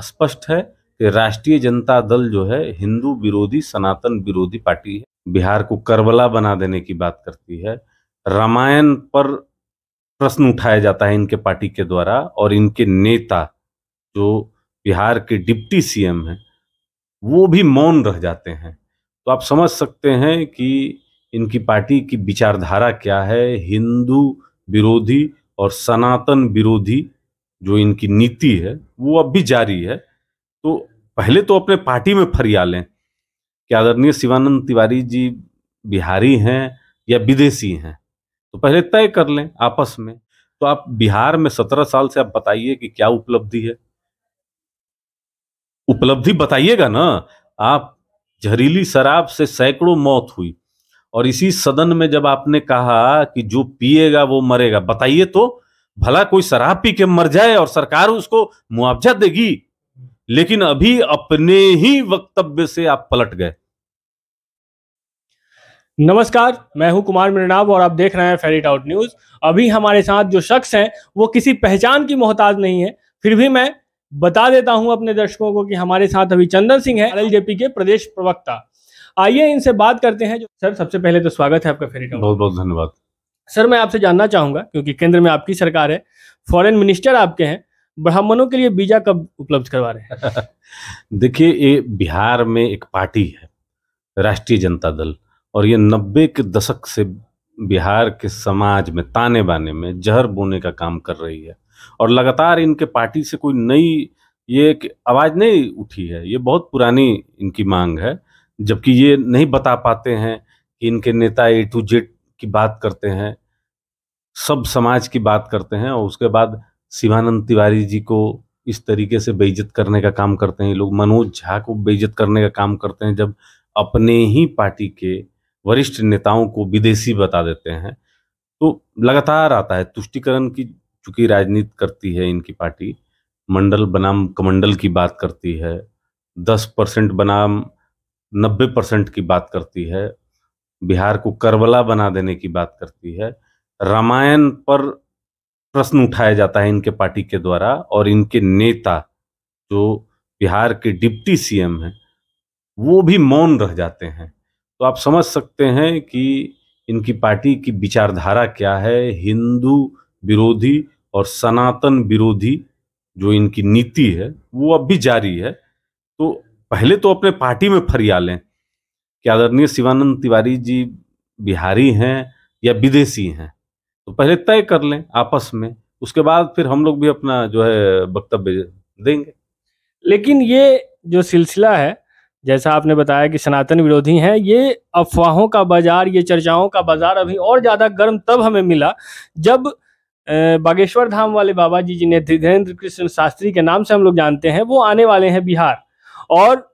स्पष्ट है कि राष्ट्रीय जनता दल जो है हिंदू विरोधी सनातन विरोधी पार्टी है बिहार को करबला बना देने की बात करती है रामायण पर प्रश्न उठाया जाता है इनके पार्टी के द्वारा और इनके नेता जो बिहार के डिप्टी सीएम हैं वो भी मौन रह जाते हैं तो आप समझ सकते हैं कि इनकी पार्टी की विचारधारा क्या है हिंदू विरोधी और सनातन विरोधी जो इनकी नीति है वो अब भी जारी है तो पहले तो अपने पार्टी में फरिया लें कि आदरणीय शिवानंद तिवारी जी बिहारी हैं या विदेशी हैं तो पहले तय कर लें आपस में तो आप बिहार में सत्रह साल से आप बताइए कि क्या उपलब्धि है उपलब्धि बताइएगा ना आप जहरीली शराब से सैकड़ों मौत हुई और इसी सदन में जब आपने कहा कि जो पिएगा वो मरेगा बताइए तो भला कोई शराब पी के मर जाए और सरकार उसको मुआवजा देगी लेकिन अभी अपने ही वक्तव्य से आप पलट गए नमस्कार मैं हूं कुमार मीरनाब और आप देख रहे हैं फेरिट आउट न्यूज अभी हमारे साथ जो शख्स हैं वो किसी पहचान की मोहताज नहीं है फिर भी मैं बता देता हूं अपने दर्शकों को कि हमारे साथ अभी चंदन सिंह है एलजेपी के प्रदेश प्रवक्ता आइए इनसे बात करते हैं जो सर सबसे पहले तो स्वागत है आपका फेरिट आउट बहुत बहुत धन्यवाद सर मैं आपसे जानना चाहूंगा क्योंकि केंद्र में आपकी सरकार है फॉरेन मिनिस्टर आपके हैं ब्राह्मणों के लिए वीजा कब उपलब्ध करवा रहे हैं देखिए ये बिहार में एक पार्टी है राष्ट्रीय जनता दल और ये नब्बे के दशक से बिहार के समाज में ताने बाने में जहर बोने का काम कर रही है और लगातार इनके पार्टी से कोई नई ये एक आवाज़ नहीं उठी है ये बहुत पुरानी इनकी मांग है जबकि ये नहीं बता पाते हैं कि इनके नेता ए टू जेड की बात करते हैं सब समाज की बात करते हैं और उसके बाद शिवानंद तिवारी जी को इस तरीके से बेइज्जत करने का काम करते हैं लोग मनोज झा को बेइज्जत करने का काम करते हैं जब अपने ही पार्टी के वरिष्ठ नेताओं को विदेशी बता देते हैं तो लगातार आता है तुष्टिकरण की चूंकि राजनीति करती है इनकी पार्टी मंडल बनाम कमंडल की बात करती है दस परसेंट बनाम नब्बे परसेंट की बात करती है बिहार को करबला बना देने की बात करती है रामायण पर प्रश्न उठाया जाता है इनके पार्टी के द्वारा और इनके नेता जो बिहार के डिप्टी सीएम हैं वो भी मौन रह जाते हैं तो आप समझ सकते हैं कि इनकी पार्टी की विचारधारा क्या है हिंदू विरोधी और सनातन विरोधी जो इनकी नीति है वो अब भी जारी है तो पहले तो अपने पार्टी में फरिया लें कि आदरणीय शिवानंद तिवारी जी बिहारी हैं या विदेशी हैं तो पहले तय कर लें आपस में उसके बाद फिर हम लोग भी अपना जो है वक्तव्य देंगे लेकिन ये जो सिलसिला है जैसा आपने बताया कि सनातन विरोधी हैं ये अफवाहों का बाजार ये चर्चाओं का बाजार अभी और ज़्यादा गर्म तब हमें मिला जब बागेश्वर धाम वाले बाबा जी जिन्हें धीरेन्द्र कृष्ण शास्त्री के नाम से हम लोग जानते हैं वो आने वाले हैं बिहार और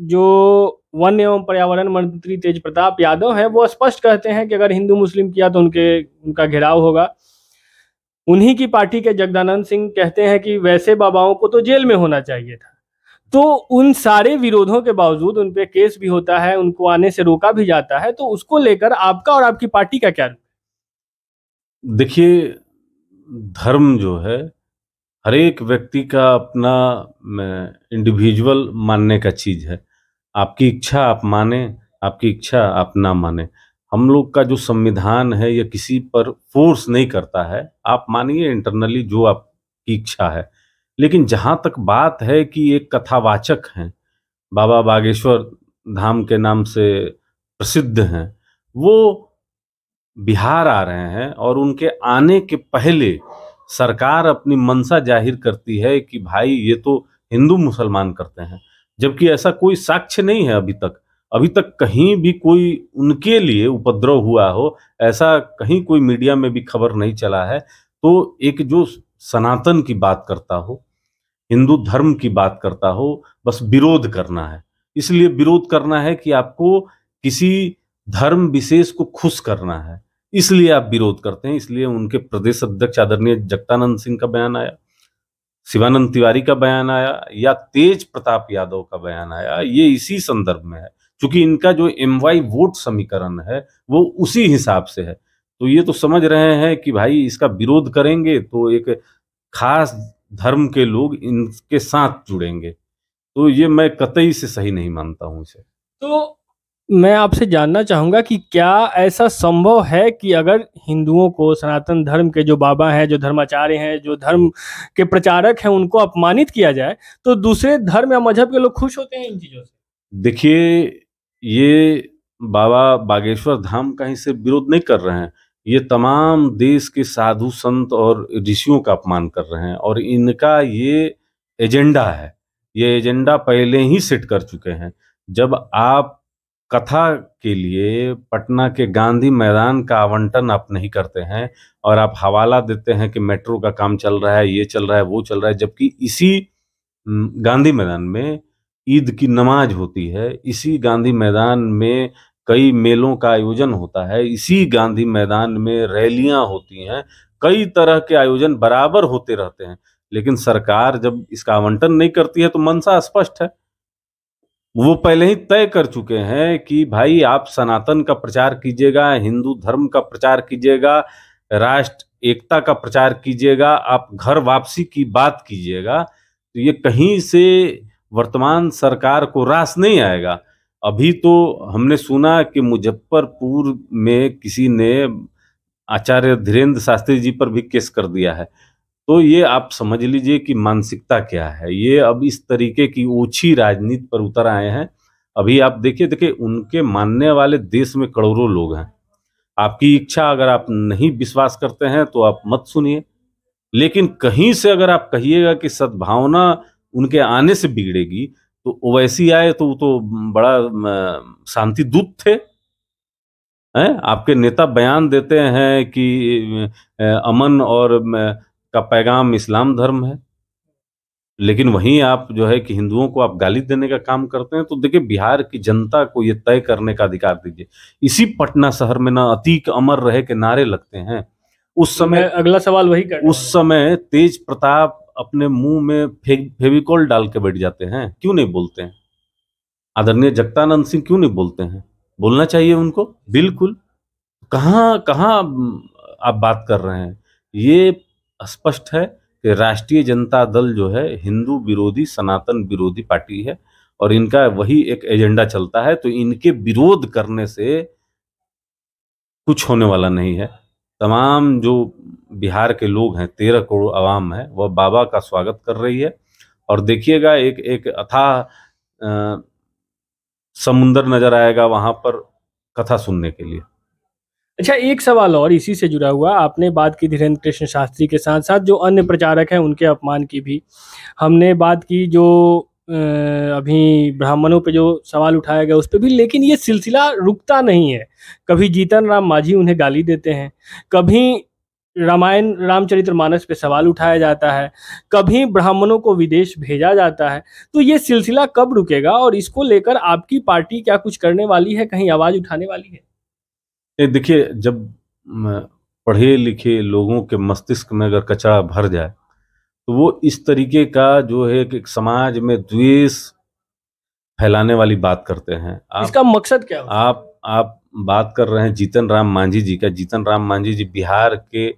जो वन एवं पर्यावरण मंत्री तेज प्रताप यादव हैं वो स्पष्ट कहते हैं कि अगर हिंदू मुस्लिम किया तो उनके उनका घेराव होगा उन्हीं की पार्टी के जगदानंद सिंह कहते हैं कि वैसे बाबाओं को तो जेल में होना चाहिए था तो उन सारे विरोधों के बावजूद उन पर केस भी होता है उनको आने से रोका भी जाता है तो उसको लेकर आपका और आपकी पार्टी का क्या देखिए धर्म जो है हर एक व्यक्ति का अपना इंडिविजुअल मानने का चीज़ है आपकी इच्छा आप माने आपकी इच्छा आप ना माने हम लोग का जो संविधान है यह किसी पर फोर्स नहीं करता है आप मानिए इंटरनली जो आपकी इच्छा है लेकिन जहां तक बात है कि एक कथावाचक हैं बाबा बागेश्वर धाम के नाम से प्रसिद्ध हैं वो बिहार आ रहे हैं और उनके आने के पहले सरकार अपनी मनसा जाहिर करती है कि भाई ये तो हिंदू मुसलमान करते हैं जबकि ऐसा कोई साक्ष्य नहीं है अभी तक अभी तक कहीं भी कोई उनके लिए उपद्रव हुआ हो ऐसा कहीं कोई मीडिया में भी खबर नहीं चला है तो एक जो सनातन की बात करता हो हिंदू धर्म की बात करता हो बस विरोध करना है इसलिए विरोध करना है कि आपको किसी धर्म विशेष को खुश करना है इसलिए आप विरोध करते हैं इसलिए उनके प्रदेश अध्यक्ष आदरणीय जगतानंद सिंह का बयान आया शिवानंद तिवारी का बयान आया या तेज प्रताप यादव का बयान आया ये इसी संदर्भ में है क्योंकि इनका जो एम वाई वोट समीकरण है वो उसी हिसाब से है तो ये तो समझ रहे हैं कि भाई इसका विरोध करेंगे तो एक खास धर्म के लोग इनके साथ जुड़ेंगे तो ये मैं कतई से सही नहीं मानता हूं इसे तो मैं आपसे जानना चाहूँगा कि क्या ऐसा संभव है कि अगर हिंदुओं को सनातन धर्म के जो बाबा हैं, जो धर्माचार्य हैं, जो धर्म के प्रचारक हैं, उनको अपमानित किया जाए, तो दूसरे धर्म या मज़हब के लोग खुश होते हैं इन चीज़ों से? देखिए, ये बाबा बागेश्वर धाम कहीं से विरोध नहीं कर रहे हैं। ये तमाम देश के साधु संत और ऋषियों का अपमान कर रहे हैं और इनका ये एजेंडा है। ये एजेंडा पहले ही सेट कर चुके हैं। जब आप कथा के लिए पटना के गांधी मैदान का आवंटन आप नहीं करते हैं और आप हवाला देते हैं कि मेट्रो का काम चल रहा है ये चल रहा है वो चल रहा है जबकि इसी गांधी मैदान में ईद की नमाज होती है इसी गांधी मैदान में कई मेलों का आयोजन होता है इसी गांधी मैदान में रैलियां होती हैं कई तरह के आयोजन बराबर होते रहते हैं लेकिन सरकार जब इसका आवंटन नहीं करती है तो मनसा स्पष्ट है वो पहले ही तय कर चुके हैं कि भाई आप सनातन का प्रचार कीजिएगा हिंदू धर्म का प्रचार कीजिएगा राष्ट्र एकता का प्रचार कीजिएगा आप घर वापसी की बात कीजिएगा तो ये कहीं से वर्तमान सरकार को रास नहीं आएगा अभी तो हमने सुना कि मुजफ्फरपुर में किसी ने आचार्य धीरेन्द्र शास्त्री जी पर भी केस कर दिया है तो ये आप समझ लीजिए कि मानसिकता क्या है ये अब इस तरीके की ओछी राजनीति पर उतर आए हैं अभी आप देखिए देखिए उनके मानने वाले देश में करोड़ों लोग हैं आपकी इच्छा अगर आप नहीं विश्वास करते हैं तो आप मत सुनिए लेकिन कहीं से अगर आप कहिएगा कि सद्भावना उनके आने से बिगड़ेगी तो ओवैसी आए तो वो तो बड़ा शांति दूत थे हैं आपके नेता बयान देते हैं कि अमन और का पैगाम इस्लाम धर्म है लेकिन वहीं आप जो है कि हिंदुओं को आप गाली देने का काम करते हैं तो देखिए बिहार की जनता को ये तय करने का अधिकार दीजिए इसी पटना शहर में ना अतीक अमर रहे के नारे लगते हैं उस तो समय अगला सवाल वही कर उस समय तेज प्रताप अपने मुंह में फे, फेविकॉल डाल के बैठ जाते हैं क्यों नहीं बोलते हैं आदरणीय जगतानंद सिंह क्यों नहीं बोलते हैं बोलना चाहिए उनको बिल्कुल कहाँ कहाँ आप बात कर रहे हैं ये स्पष्ट है कि राष्ट्रीय जनता दल जो है हिंदू विरोधी सनातन विरोधी पार्टी है और इनका वही एक एजेंडा चलता है तो इनके विरोध करने से कुछ होने वाला नहीं है तमाम जो बिहार के लोग हैं तेरह करोड़ आवाम है वह बाबा का स्वागत कर रही है और देखिएगा एक एक अथाह समुंदर नजर आएगा वहां पर कथा सुनने के लिए अच्छा एक सवाल और इसी से जुड़ा हुआ आपने बात की धीरेन्द्र कृष्ण शास्त्री के साथ साथ जो अन्य प्रचारक हैं उनके अपमान की भी हमने बात की जो अभी ब्राह्मणों पे जो सवाल उठाया गया उस पर भी लेकिन ये सिलसिला रुकता नहीं है कभी जीतन राम माझी उन्हें गाली देते हैं कभी रामायण रामचरित्र मानस पे सवाल उठाया जाता है कभी ब्राह्मणों को विदेश भेजा जाता है तो ये सिलसिला कब रुकेगा और इसको लेकर आपकी पार्टी क्या कुछ करने वाली है कहीं आवाज़ उठाने वाली है देखिए जब पढ़े लिखे लोगों के मस्तिष्क में अगर कचरा भर जाए तो वो इस तरीके का जो है कि समाज में द्वेष फैलाने वाली बात करते हैं आप, इसका मकसद क्या है? आप आप बात कर रहे हैं जीतन राम मांझी जी का जीतन राम मांझी जी बिहार के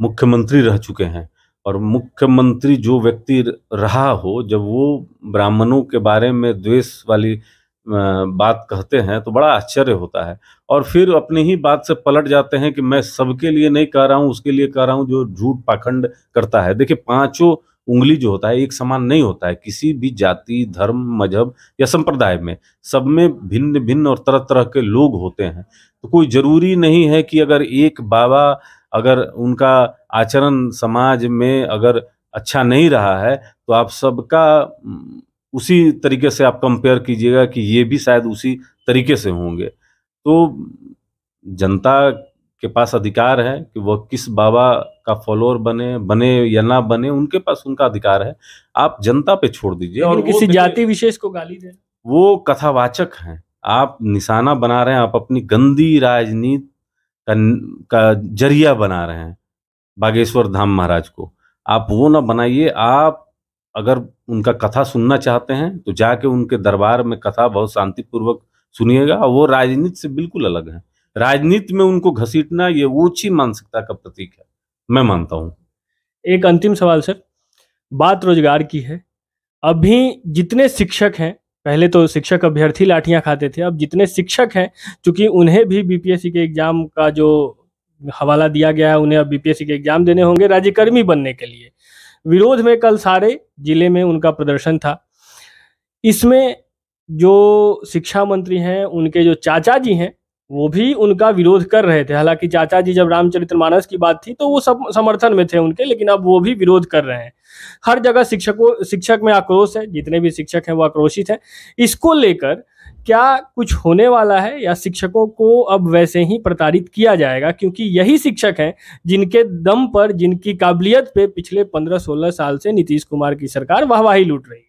मुख्यमंत्री रह चुके हैं और मुख्यमंत्री जो व्यक्ति रहा हो जब वो ब्राह्मणों के बारे में द्वेष वाली बात कहते हैं तो बड़ा आश्चर्य होता है और फिर अपनी ही बात से पलट जाते हैं कि मैं सबके लिए नहीं कह रहा हूँ उसके लिए कह रहा हूँ जो झूठ पाखंड करता है देखिए पांचों उंगली जो होता है एक समान नहीं होता है किसी भी जाति धर्म मजहब या संप्रदाय में सब में भिन्न भिन्न और तरह तरह के लोग होते हैं तो कोई जरूरी नहीं है कि अगर एक बाबा अगर उनका आचरण समाज में अगर अच्छा नहीं रहा है तो आप सबका उसी तरीके से आप कंपेयर कीजिएगा कि ये भी शायद उसी तरीके से होंगे तो जनता के पास अधिकार है कि वह किस बाबा का फॉलोअर बने बने या ना बने उनके पास उनका अधिकार है आप जनता पे छोड़ दीजिए और किसी जाति विशेष को गाली दे वो कथावाचक हैं आप निशाना बना रहे हैं आप अपनी गंदी राजनीति का, का जरिया बना रहे हैं बागेश्वर धाम महाराज को आप वो ना बनाइए आप अगर उनका कथा सुनना चाहते हैं तो जाके उनके दरबार में कथा बहुत शांतिपूर्वक सुनिएगा और वो राजनीति से बिल्कुल अलग है राजनीति में उनको घसीटना ये ऊंची मानसिकता का प्रतीक है मैं मानता हूँ एक अंतिम सवाल सर बात रोजगार की है अभी जितने शिक्षक हैं पहले तो शिक्षक अभ्यर्थी लाठियां खाते थे अब जितने शिक्षक हैं चूंकि उन्हें भी बीपीएससी के एग्जाम का जो हवाला दिया गया है उन्हें अब बीपीएससी के एग्जाम देने होंगे राज्यकर्मी बनने के लिए विरोध में कल सारे जिले में उनका प्रदर्शन था इसमें जो शिक्षा मंत्री हैं उनके जो चाचा जी हैं वो भी उनका विरोध कर रहे थे हालांकि चाचा जी जब रामचरितमानस की बात थी तो वो सब समर्थन में थे उनके लेकिन अब वो भी विरोध कर रहे हैं हर जगह शिक्षकों शिक्षक में आक्रोश है जितने भी शिक्षक हैं वो आक्रोशित हैं इसको लेकर क्या कुछ होने वाला है या शिक्षकों को अब वैसे ही प्रताड़ित किया जाएगा क्योंकि यही शिक्षक हैं जिनके दम पर जिनकी काबिलियत पे पिछले पंद्रह सोलह साल से नीतीश कुमार की सरकार वाहवाही लूट रही है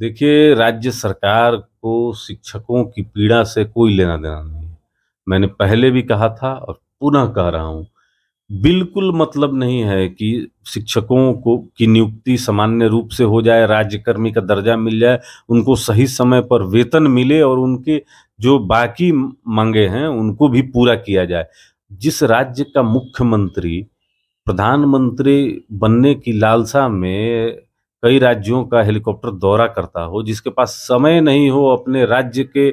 देखिए राज्य सरकार को शिक्षकों की पीड़ा से कोई लेना देना नहीं है मैंने पहले भी कहा था और पुनः कह रहा हूँ बिल्कुल मतलब नहीं है कि शिक्षकों को की नियुक्ति सामान्य रूप से हो जाए राज्यकर्मी का दर्जा मिल जाए उनको सही समय पर वेतन मिले और उनके जो बाकी मांगे हैं उनको भी पूरा किया जाए जिस राज्य का मुख्यमंत्री प्रधानमंत्री बनने की लालसा में कई राज्यों का हेलीकॉप्टर दौरा करता हो जिसके पास समय नहीं हो अपने राज्य के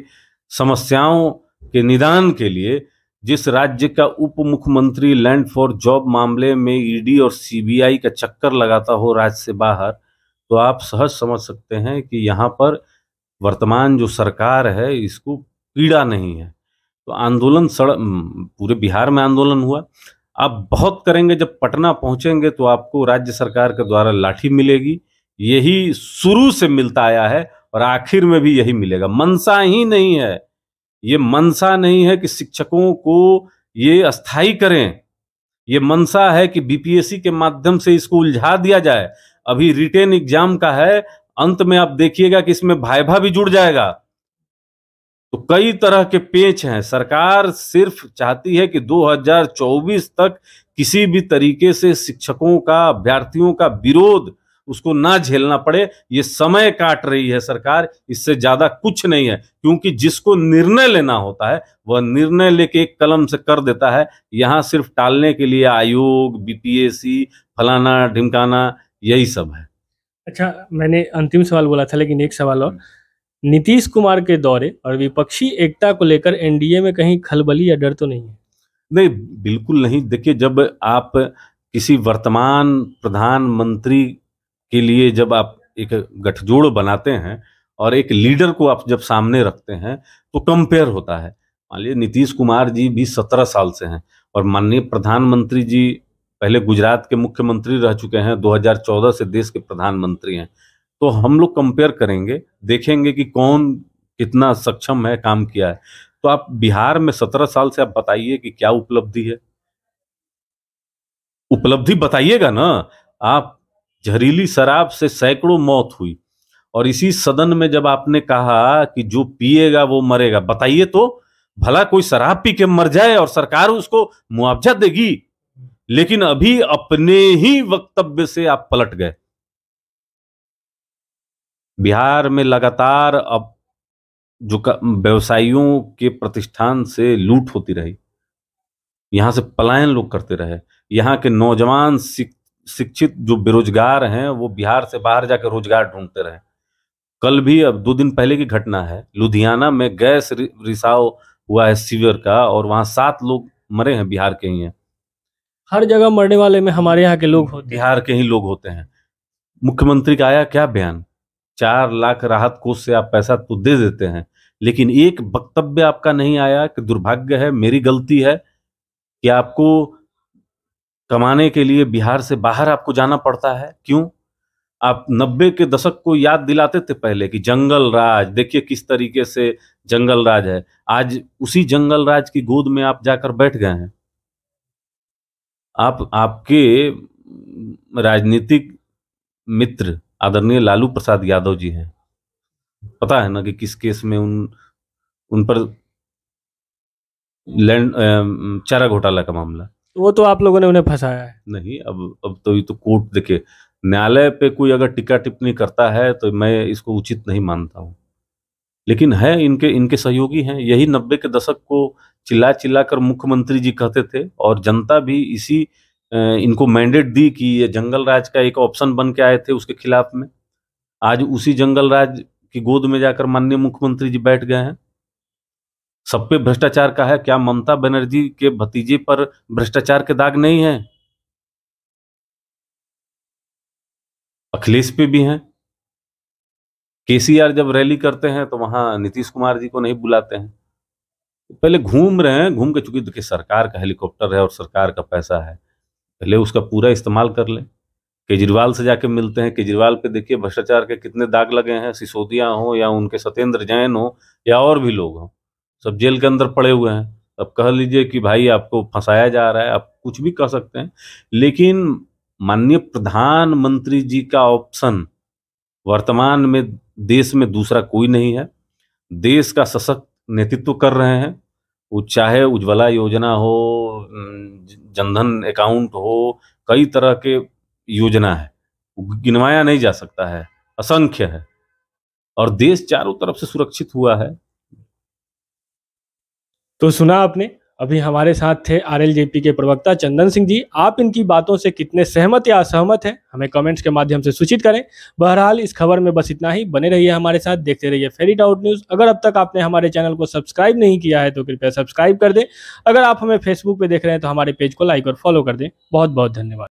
समस्याओं के निदान के लिए जिस राज्य का उप मुख्यमंत्री लैंड फॉर जॉब मामले में ईडी और सीबीआई का चक्कर लगाता हो राज्य से बाहर तो आप सहज समझ सकते हैं कि यहाँ पर वर्तमान जो सरकार है इसको पीड़ा नहीं है तो आंदोलन सड़क पूरे बिहार में आंदोलन हुआ आप बहुत करेंगे जब पटना पहुंचेंगे तो आपको राज्य सरकार के द्वारा लाठी मिलेगी यही शुरू से मिलता आया है और आखिर में भी यही मिलेगा मनसा ही नहीं है ये मनसा नहीं है कि शिक्षकों को ये अस्थाई करें ये मनसा है कि बीपीएससी के माध्यम से इसको उलझा दिया जाए अभी रिटेन एग्जाम का है अंत में आप देखिएगा कि इसमें भाईभा भी जुड़ जाएगा तो कई तरह के पेच हैं सरकार सिर्फ चाहती है कि 2024 तक किसी भी तरीके से शिक्षकों का अभ्यर्थियों का विरोध उसको ना झेलना पड़े ये समय काट रही है सरकार इससे ज्यादा कुछ नहीं है क्योंकि जिसको निर्णय लेना होता है वह निर्णय लेके एक कलम से कर देता है यहाँ सिर्फ टालने के लिए आयोग बीपीएससी फलाना ढिमकाना यही सब है अच्छा मैंने अंतिम सवाल बोला था लेकिन एक सवाल और नीतीश कुमार के दौरे और विपक्षी एकता को लेकर एनडीए में कहीं खलबली या डर तो नहीं है नहीं बिल्कुल नहीं देखिए जब आप किसी वर्तमान प्रधानमंत्री के लिए जब आप एक गठजोड़ बनाते हैं और एक लीडर को आप जब सामने रखते हैं तो कंपेयर होता है मान लीजिए नीतीश कुमार जी भी सत्रह साल से हैं और माननीय प्रधानमंत्री जी पहले गुजरात के मुख्यमंत्री रह चुके हैं 2014 से देश के प्रधानमंत्री हैं तो हम लोग कंपेयर करेंगे देखेंगे कि कौन कितना सक्षम है काम किया है तो आप बिहार में सत्रह साल से आप बताइए कि क्या उपलब्धि है उपलब्धि बताइएगा ना आप जहरीली शराब से सैकड़ों मौत हुई और इसी सदन में जब आपने कहा कि जो पिएगा वो मरेगा बताइए तो भला कोई शराब पी के मर जाए और सरकार उसको मुआवजा देगी लेकिन अभी अपने ही वक्तव्य से आप पलट गए बिहार में लगातार अब जो व्यवसायियों के प्रतिष्ठान से लूट होती रही यहां से पलायन लोग करते रहे यहां के नौजवान शिक्षित जो बेरोजगार हैं वो बिहार से बाहर जाकर रोजगार ढूंढते रहे कल भी अब दो दिन पहले की घटना है लुधियाना में गैस रिसाव हुआ है सीवियर का और वहां सात लोग मरे हैं बिहार के ही हैं हर जगह मरने वाले में हमारे यहाँ के लोग होते बिहार के ही लोग होते हैं मुख्यमंत्री का आया क्या बयान चार लाख राहत कोष से आप पैसा तो दे देते हैं लेकिन एक वक्तव्य आपका नहीं आया कि दुर्भाग्य है मेरी गलती है कि आपको कमाने के लिए बिहार से बाहर आपको जाना पड़ता है क्यों आप नब्बे के दशक को याद दिलाते थे पहले कि जंगल राज देखिए किस तरीके से जंगल राज है आज उसी जंगल राज की गोद में आप जाकर बैठ गए हैं आप आपके राजनीतिक मित्र आदरणीय लालू प्रसाद यादव जी हैं पता है ना कि किस केस में उन उन पर लैंड चारा घोटाला का मामला तो वो तो आप लोगों ने उन्हें फंसाया है नहीं अब अब तो ये तो कोर्ट देखिए न्यायालय पे कोई अगर टिक्का टिप्पणी करता है तो मैं इसको उचित नहीं मानता हूँ लेकिन है इनके इनके सहयोगी हैं यही नब्बे के दशक को चिल्ला चिल्ला कर मुख्यमंत्री जी कहते थे और जनता भी इसी इनको मैंडेट दी कि ये जंगल राज का एक ऑप्शन बन के आए थे उसके खिलाफ में आज उसी जंगल राज की गोद में जाकर माननीय मुख्यमंत्री जी बैठ गए हैं सब पे भ्रष्टाचार का है क्या ममता बनर्जी के भतीजे पर भ्रष्टाचार के दाग नहीं है अखिलेश पे भी हैं केसीआर जब रैली करते हैं तो वहां नीतीश कुमार जी को नहीं बुलाते हैं पहले घूम रहे हैं घूम के चूंकि देखिए सरकार का हेलीकॉप्टर है और सरकार का पैसा है पहले उसका पूरा इस्तेमाल कर ले केजरीवाल से जाके मिलते हैं केजरीवाल पे देखिए भ्रष्टाचार के कितने दाग लगे हैं सिसोदिया हो या उनके सत्येंद्र जैन हो या और भी लोग हों सब जेल के अंदर पड़े हुए हैं अब कह लीजिए कि भाई आपको फंसाया जा रहा है आप कुछ भी कह सकते हैं लेकिन माननीय प्रधानमंत्री जी का ऑप्शन वर्तमान में देश में दूसरा कोई नहीं है देश का सशक्त नेतृत्व कर रहे हैं वो चाहे उज्ज्वला योजना हो जनधन अकाउंट हो कई तरह के योजना है गिनवाया नहीं जा सकता है असंख्य है और देश चारों तरफ से सुरक्षित हुआ है तो सुना आपने अभी हमारे साथ थे आर के प्रवक्ता चंदन सिंह जी आप इनकी बातों से कितने सहमत या असहमत हैं हमें कमेंट्स के माध्यम से सूचित करें बहरहाल इस खबर में बस इतना ही बने रहिए हमारे साथ देखते रहिए फेरी डाउट न्यूज़ अगर अब तक आपने हमारे चैनल को सब्सक्राइब नहीं किया है तो कृपया सब्सक्राइब कर दें अगर आप हमें फेसबुक पर देख रहे हैं तो हमारे पेज को लाइक और फॉलो कर दें बहुत बहुत धन्यवाद